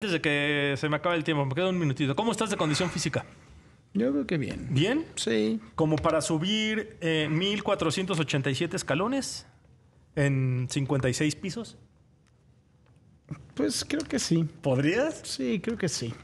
Antes de que se me acabe el tiempo, me queda un minutito. ¿Cómo estás de condición física? Yo creo que bien. ¿Bien? Sí. Como para subir eh, 1487 escalones en 56 pisos. Pues creo que sí. ¿Podrías? Sí, creo que sí.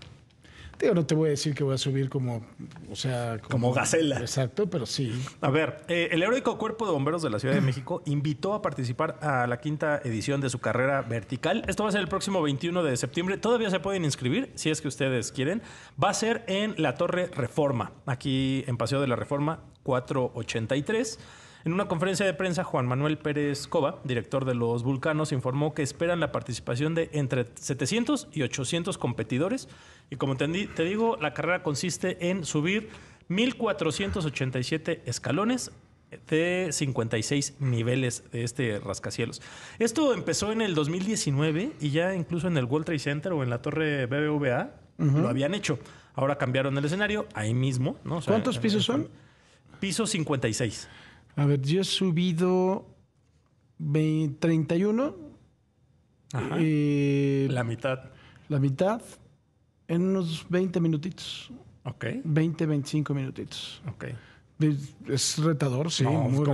Yo no te voy a decir que voy a subir como, o sea, como, gacela. Exacto, pero sí. A ver, eh, el heroico cuerpo de bomberos de la Ciudad de México invitó a participar a la quinta edición de su carrera vertical. Esto va a ser el próximo 21 de septiembre. Todavía se pueden inscribir, si es que ustedes quieren. Va a ser en la Torre Reforma, aquí en Paseo de la Reforma 483. En una conferencia de prensa, Juan Manuel Pérez Cova, director de los Vulcanos, informó que esperan la participación de entre 700 y 800 competidores. Y como te, digo, la carrera consiste en subir 1.487 escalones de 56 niveles de este rascacielos. Esto empezó en el 2019 y ya incluso en el World Trade Center o en la torre BBVA lo habían hecho. Ahora cambiaron el escenario ahí mismo. ¿no? ¿Cuántos pisos son? Piso 56. A ver, yo he subido 31. Ajá. Eh, la mitad. La mitad en unos 20 minutitos. Ok. 20, 25 minutitos. Ok. Es retador, sí, no, muy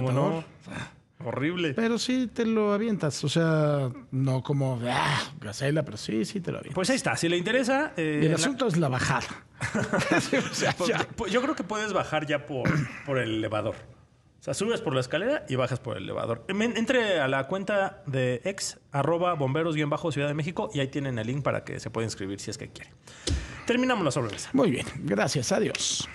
Horrible. Pero sí te lo avientas. O sea, no como ah, gacela, pero sí, sí te lo avientas. Pues ahí está. Si le interesa. Eh, el asunto es la bajada. Pues yo creo que puedes bajar ya por, por el elevador. O sea, subes por la escalera y bajas por el elevador. Entre a la cuenta de ex arroba bomberos bien bajo Ciudad de México y ahí tienen el link para que se pueda inscribir si es que quiere. Terminamos la sobremesa. Muy bien, gracias, adiós.